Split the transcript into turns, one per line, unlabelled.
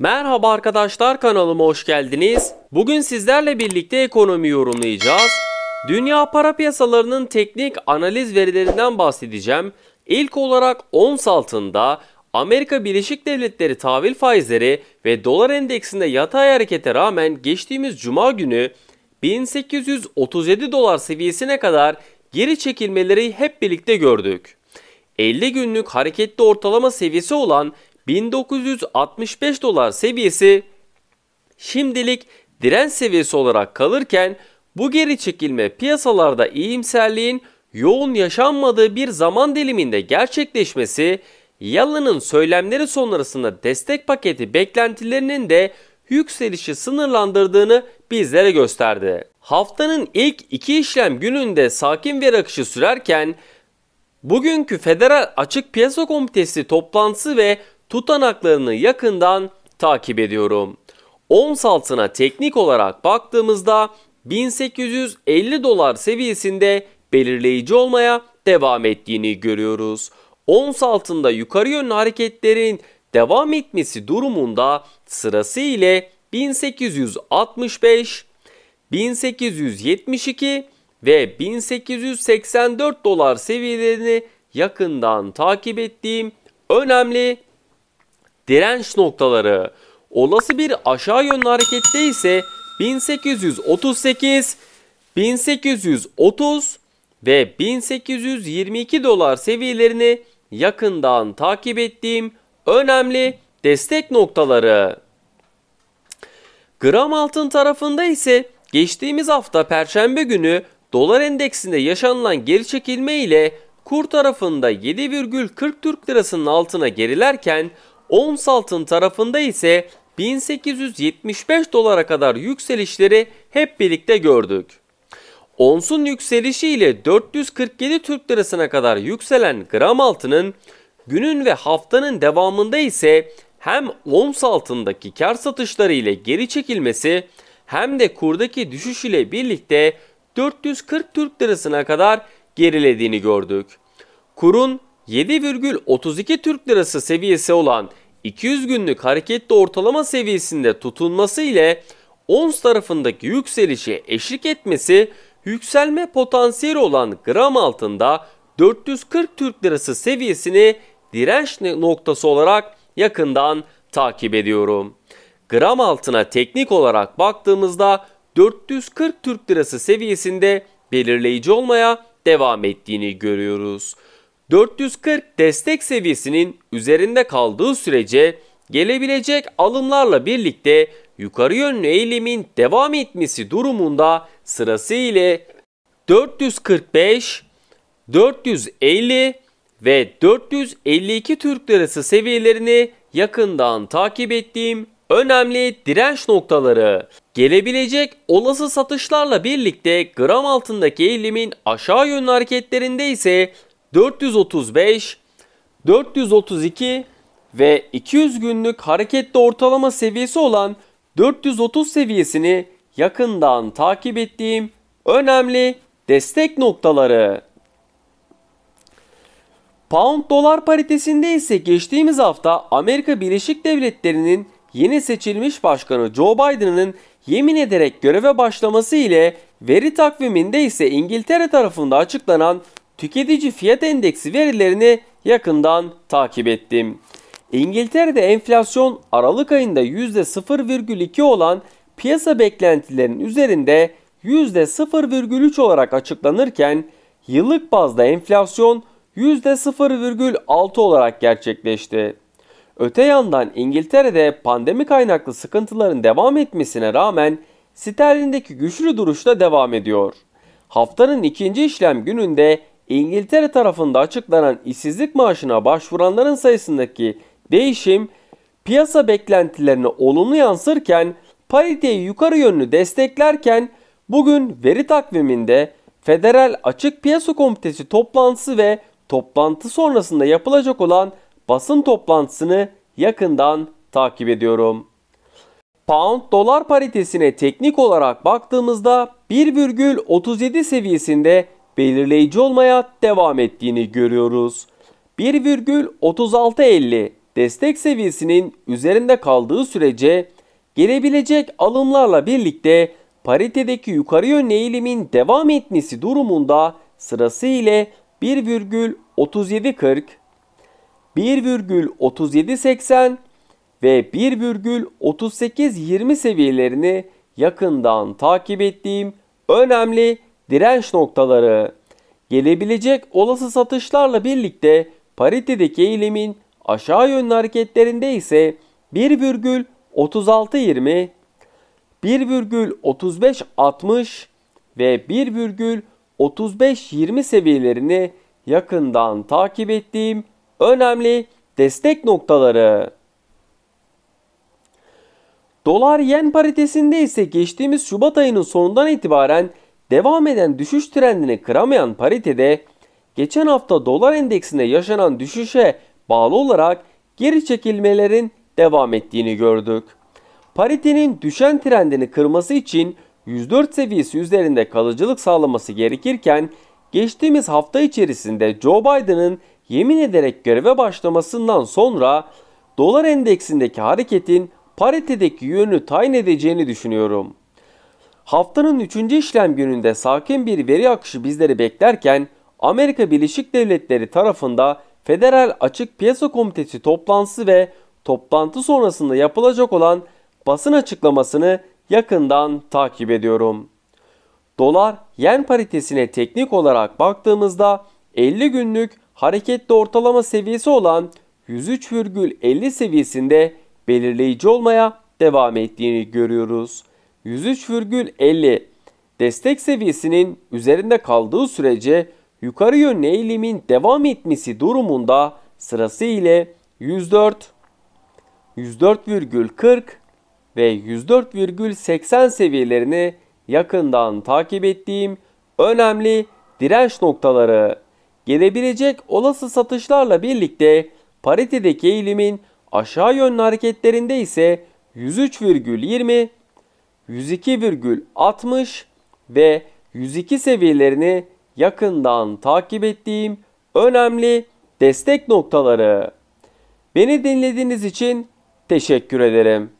Merhaba arkadaşlar kanalıma hoş geldiniz. Bugün sizlerle birlikte ekonomi yorumlayacağız. Dünya para piyasalarının teknik analiz verilerinden bahsedeceğim. İlk olarak ons altında Amerika Birleşik Devletleri tahvil faizleri ve dolar endeksinde yatay harekete rağmen geçtiğimiz cuma günü 1837 dolar seviyesine kadar geri çekilmeleri hep birlikte gördük. 50 günlük hareketli ortalama seviyesi olan 1965 dolar seviyesi şimdilik direnç seviyesi olarak kalırken bu geri çekilme piyasalarda iyimserliğin yoğun yaşanmadığı bir zaman diliminde gerçekleşmesi, Yalın'ın söylemleri sonrasında destek paketi beklentilerinin de yükselişi sınırlandırdığını bizlere gösterdi. Haftanın ilk iki işlem gününde sakin veri akışı sürerken bugünkü Federal Açık Piyasa Komitesi toplantısı ve tutanaklarını yakından takip ediyorum. Ons altına teknik olarak baktığımızda 1850 dolar seviyesinde belirleyici olmaya devam ettiğini görüyoruz. Ons altında yukarı yönlü hareketlerin devam etmesi durumunda sırası ile 1865, 1872 ve 1884 dolar seviyelerini yakından takip ettiğim önemli direnç noktaları. Olası bir aşağı yönlü harekette ise 1838, 1830 ve 1822 dolar seviyelerini yakından takip ettiğim önemli destek noktaları. Gram altın tarafında ise geçtiğimiz hafta perşembe günü dolar endeksinde yaşanılan geri çekilme ile kur tarafında 7,40 Türk lirasının altına gerilerken ons altın tarafında ise 1875 dolara kadar yükselişleri hep birlikte gördük. Onsun yükselişiyle 447 Türk lirasına kadar yükselen gram altının günün ve haftanın devamında ise hem ons altındaki kar satışları ile geri çekilmesi hem de kurdaki düşüş ile birlikte 440 Türk lirasına kadar gerilediğini gördük. Kurun 7,32 Türk lirası seviyesi olan 200 günlük hareketli ortalama seviyesinde tutunması ile ons tarafındaki yükselişe eşlik etmesi yükselme potansiyeli olan gram altında 440 Türk Lirası seviyesini direnç noktası olarak yakından takip ediyorum. Gram altına teknik olarak baktığımızda 440 Türk Lirası seviyesinde belirleyici olmaya devam ettiğini görüyoruz. 440 destek seviyesinin üzerinde kaldığı sürece gelebilecek alımlarla birlikte yukarı yönlü eğilimin devam etmesi durumunda sırası ile 445, 450 ve 452 Türk Lirası seviyelerini yakından takip ettiğim önemli direnç noktaları. Gelebilecek olası satışlarla birlikte gram altındaki eğilimin aşağı yönlü hareketlerinde ise 435, 432 ve 200 günlük hareketli ortalama seviyesi olan 430 seviyesini yakından takip ettiğim önemli destek noktaları. Pound dolar paritesinde ise geçtiğimiz hafta Amerika Birleşik Devletleri'nin yeni seçilmiş başkanı Joe Biden'ın yemin ederek göreve başlaması ile veri takviminde ise İngiltere tarafında açıklanan tüketici fiyat endeksi verilerini yakından takip ettim. İngiltere'de enflasyon Aralık ayında %0,2 olan piyasa beklentilerinin üzerinde %0,3 olarak açıklanırken yıllık bazda enflasyon %0,6 olarak gerçekleşti. Öte yandan İngiltere'de pandemi kaynaklı sıkıntıların devam etmesine rağmen sterlindeki güçlü duruş da devam ediyor. Haftanın ikinci işlem gününde İngiltere tarafında açıklanan işsizlik maaşına başvuranların sayısındaki değişim piyasa beklentilerine olumlu yansırken pariteyi yukarı yönlü desteklerken bugün veri takviminde Federal Açık Piyasa Komitesi toplantısı ve toplantı sonrasında yapılacak olan basın toplantısını yakından takip ediyorum. Pound dolar paritesine teknik olarak baktığımızda 1,37 seviyesinde belirleyici olmaya devam ettiğini görüyoruz. 1,3650 destek seviyesinin üzerinde kaldığı sürece gelebilecek alımlarla birlikte paritedeki yukarı yönlü eğilimin devam etmesi durumunda sırası ile 1,3740, 1,3780 ve 1,3820 seviyelerini yakından takip ettiğim önemli direnç noktaları gelebilecek olası satışlarla birlikte paritedeki eğilimin aşağı yönlü hareketlerinde ise 1,3620, 1,3560 ve 1,3520 seviyelerini yakından takip ettiğim önemli destek noktaları. Dolar yen paritesinde ise geçtiğimiz Şubat ayının sonundan itibaren devam eden düşüş trendini kıramayan paritede geçen hafta dolar endeksinde yaşanan düşüşe bağlı olarak geri çekilmelerin devam ettiğini gördük. Paritenin düşen trendini kırması için 104 seviyesi üzerinde kalıcılık sağlaması gerekirken geçtiğimiz hafta içerisinde Joe Biden'ın yemin ederek göreve başlamasından sonra dolar endeksindeki hareketin paritedeki yönü tayin edeceğini düşünüyorum. Haftanın 3. işlem gününde sakin bir veri akışı bizleri beklerken Amerika Birleşik Devletleri tarafında Federal Açık Piyasa Komitesi toplantısı ve toplantı sonrasında yapılacak olan basın açıklamasını yakından takip ediyorum. Dolar yen paritesine teknik olarak baktığımızda 50 günlük hareketli ortalama seviyesi olan 103,50 seviyesinde belirleyici olmaya devam ettiğini görüyoruz. 103,50 destek seviyesinin üzerinde kaldığı sürece yukarı yönlü eğilimin devam etmesi durumunda sırası ile 104, 104,40 ve 104,80 seviyelerini yakından takip ettiğim önemli direnç noktaları. Gelebilecek olası satışlarla birlikte paritedeki eğilimin aşağı yönlü hareketlerinde ise 103,20 102,60 ve 102 seviyelerini yakından takip ettiğim önemli destek noktaları. Beni dinlediğiniz için teşekkür ederim.